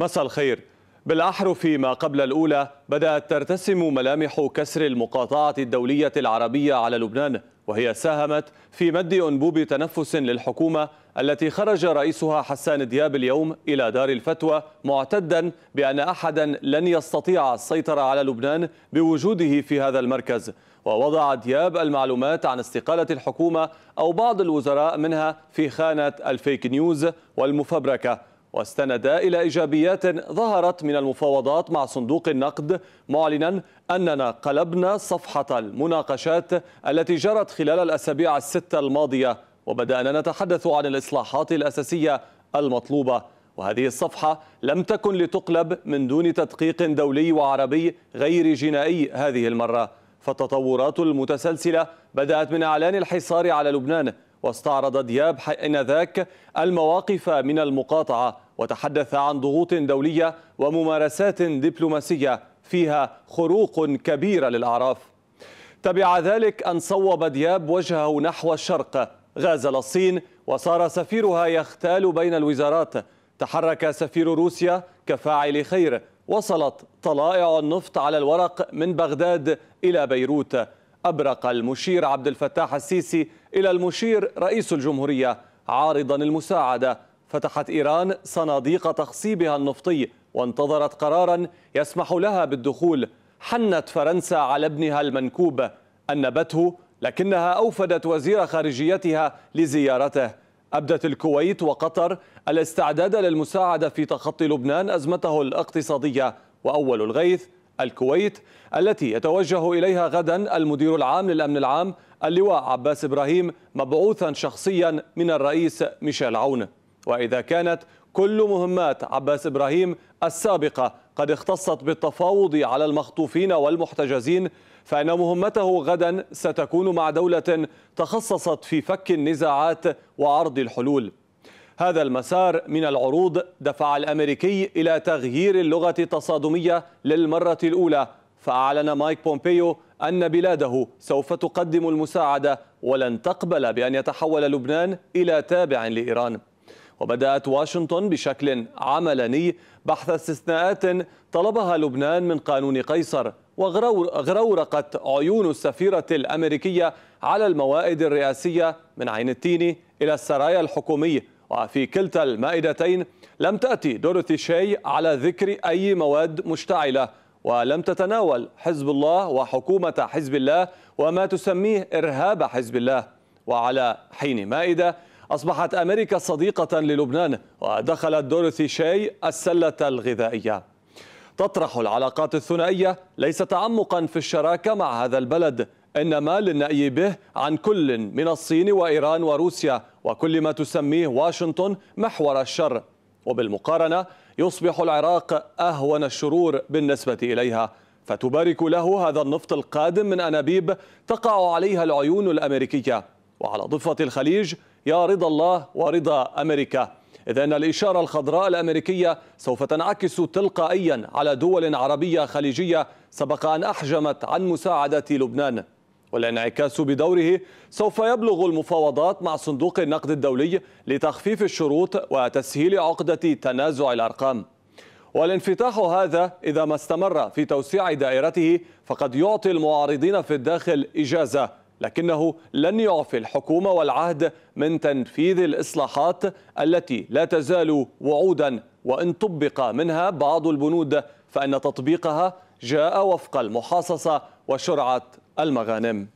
مساء الخير بالأحرف ما قبل الأولى بدأت ترتسم ملامح كسر المقاطعة الدولية العربية على لبنان وهي ساهمت في مد أنبوب تنفس للحكومة التي خرج رئيسها حسان دياب اليوم إلى دار الفتوى معتدا بأن أحدا لن يستطيع السيطرة على لبنان بوجوده في هذا المركز ووضع دياب المعلومات عن استقالة الحكومة أو بعض الوزراء منها في خانة الفيك نيوز والمفبركة واستند إلى إيجابيات ظهرت من المفاوضات مع صندوق النقد معلنا أننا قلبنا صفحة المناقشات التي جرت خلال الأسابيع الستة الماضية وبدأنا نتحدث عن الإصلاحات الأساسية المطلوبة وهذه الصفحة لم تكن لتقلب من دون تدقيق دولي وعربي غير جنائي هذه المرة فالتطورات المتسلسلة بدأت من إعلان الحصار على لبنان واستعرض دياب حينذاك المواقف من المقاطعة وتحدث عن ضغوط دولية وممارسات دبلوماسية فيها خروق كبيرة للأعراف تبع ذلك أن صوب دياب وجهه نحو الشرق غازل الصين وصار سفيرها يختال بين الوزارات تحرك سفير روسيا كفاعل خير وصلت طلائع النفط على الورق من بغداد إلى بيروت أبرق المشير عبد الفتاح السيسي إلى المشير رئيس الجمهورية عارضا المساعدة فتحت إيران صناديق تخصيبها النفطي وانتظرت قرارا يسمح لها بالدخول حنت فرنسا على ابنها المنكوب أنبته لكنها أوفدت وزير خارجيتها لزيارته أبدت الكويت وقطر الاستعداد للمساعدة في تخطي لبنان أزمته الاقتصادية وأول الغيث الكويت التي يتوجه إليها غدا المدير العام للأمن العام اللواء عباس إبراهيم مبعوثا شخصيا من الرئيس ميشيل عون وإذا كانت كل مهمات عباس إبراهيم السابقة قد اختصت بالتفاوض على المخطوفين والمحتجزين فإن مهمته غدا ستكون مع دولة تخصصت في فك النزاعات وعرض الحلول هذا المسار من العروض دفع الأمريكي إلى تغيير اللغة التصادمية للمرة الأولى فأعلن مايك بومبيو أن بلاده سوف تقدم المساعدة ولن تقبل بأن يتحول لبنان إلى تابع لإيران وبدأت واشنطن بشكل عملني بحث استثناءات طلبها لبنان من قانون قيصر وغرورقت عيون السفيرة الأمريكية على الموائد الرئاسية من عين التين إلى السرايا الحكومي وفي كلتا المائدتين لم تأتي دوروثي شي على ذكر أي مواد مشتعلة ولم تتناول حزب الله وحكومة حزب الله وما تسميه إرهاب حزب الله وعلى حين مائدة أصبحت أمريكا صديقة للبنان ودخلت دورثي شاي السلة الغذائية تطرح العلاقات الثنائية ليس تعمقا في الشراكة مع هذا البلد إنما للنأي به عن كل من الصين وإيران وروسيا وكل ما تسميه واشنطن محور الشر وبالمقارنة يصبح العراق أهون الشرور بالنسبة إليها فتبارك له هذا النفط القادم من أنابيب تقع عليها العيون الأمريكية وعلى ضفة الخليج يا رضا الله ورضا أمريكا إذ أن الإشارة الخضراء الأمريكية سوف تنعكس تلقائيا على دول عربية خليجية سبق أن أحجمت عن مساعدة لبنان والانعكاس بدوره سوف يبلغ المفاوضات مع صندوق النقد الدولي لتخفيف الشروط وتسهيل عقدة تنازع الأرقام والانفتاح هذا إذا ما استمر في توسيع دائرته فقد يعطي المعارضين في الداخل إجازة لكنه لن يعفي الحكومة والعهد من تنفيذ الإصلاحات التي لا تزال وعودا وإن طبق منها بعض البنود فإن تطبيقها جاء وفق المحاصصة وشرعة المغانم